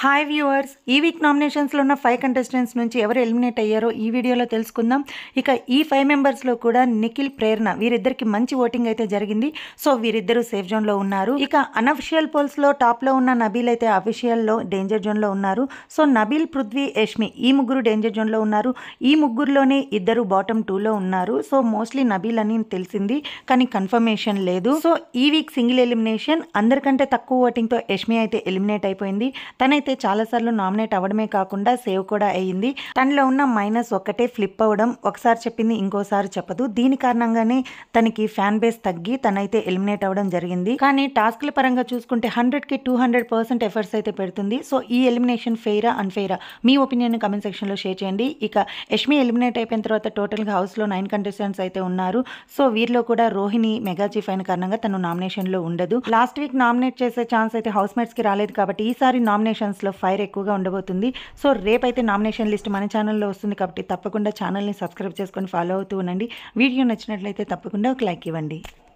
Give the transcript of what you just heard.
hi viewers ఈ week నామినేషన్స్లో ఉన్న ఫైవ్ కంటెస్టెంట్స్ నుంచి ఎవరు ఎలిమినేట్ అయ్యారో ఈ వీడియోలో తెలుసుకుందాం ఇక ఈ ఫైవ్ మెంబర్స్లో కూడా నిఖిల్ ప్రేరణ వీరిద్దరికి మంచి ఓటింగ్ అయితే జరిగింది సో వీరిద్దరూ సేఫ్ జోన్లో ఉన్నారు ఇక అనఫిషియల్ పోల్స్లో టాప్లో ఉన్న నబీల్ అయితే అఫీషియల్లో డేంజర్ జోన్లో ఉన్నారు సో నబీల్ పృథ్వీ యష్మి ఈ ముగ్గురు డేంజర్ జోన్లో ఉన్నారు ఈ ముగ్గురులోనే ఇద్దరు బాటమ్ టూలో ఉన్నారు సో మోస్ట్లీ నబీల్ అని తెలిసింది కానీ కన్ఫర్మేషన్ లేదు సో ఈ వీక్ సింగిల్ ఎలిమినేషన్ అందరికంటే తక్కువ ఓటింగ్తో యష్మి అయితే ఎలిమినేట్ అయిపోయింది తనైతే అయితే చాలాసార్లు నామినేట్ అవ్వడమే కాకుండా సేవ్ కూడా అయ్యింది తనలో ఉన్న మైనస్ ఒక్కటే ఫ్లిప్ అవ్వడం ఒకసారి చెప్పింది ఇంకోసారి చెప్పదు దీని కారణంగానే తనకి ఫ్యాన్ బేస్ తగ్గి తనైతే ఎలిమినేట్ అవ్వడం జరిగింది కానీ టాస్క్ల పరంగా చూసుకుంటే హండ్రెడ్ కి టూ హండ్రెడ్ పర్సెంట్ ఎఫర్ట్స్ అయితే పెడుతుంది సో ఈ ఎలిమినేషన్ ఫెయిరా అన్ఫెయిరా మీ ఒపీనియన్ కమెంట్ సెక్షన్ లో షేర్ చేయండి ఇక యష్మి ఎలిమినేట్ అయిపోయిన తర్వాత టోటల్ గా హౌస్ లో నైన్ కంటెస్టెంట్స్ అయితే ఉన్నారు సో వీరిలో కూడా రోహిణి మెగా చీఫ్ అయిన కారణంగా తను నామినేషన్ లో ఉండదు లాస్ట్ వీక్ నామినేట్ చేసే ఛాన్స్ అయితే హౌస్ మేట్స్ కి రాలేదు కాబట్టి ఈసారి నామినేషన్స్ ఎలక్షన్స్లో ఫైర్ ఎక్కువగా ఉండబోతుంది సో రేపైతే నామినేషన్ లిస్ట్ మన ఛానల్లో వస్తుంది కాబట్టి తప్పకుండా ఛానల్ని సబ్స్క్రైబ్ చేసుకొని ఫాలో అవుతూ ఉండండి వీడియో నచ్చినట్లయితే తప్పకుండా ఒక లైక్ ఇవ్వండి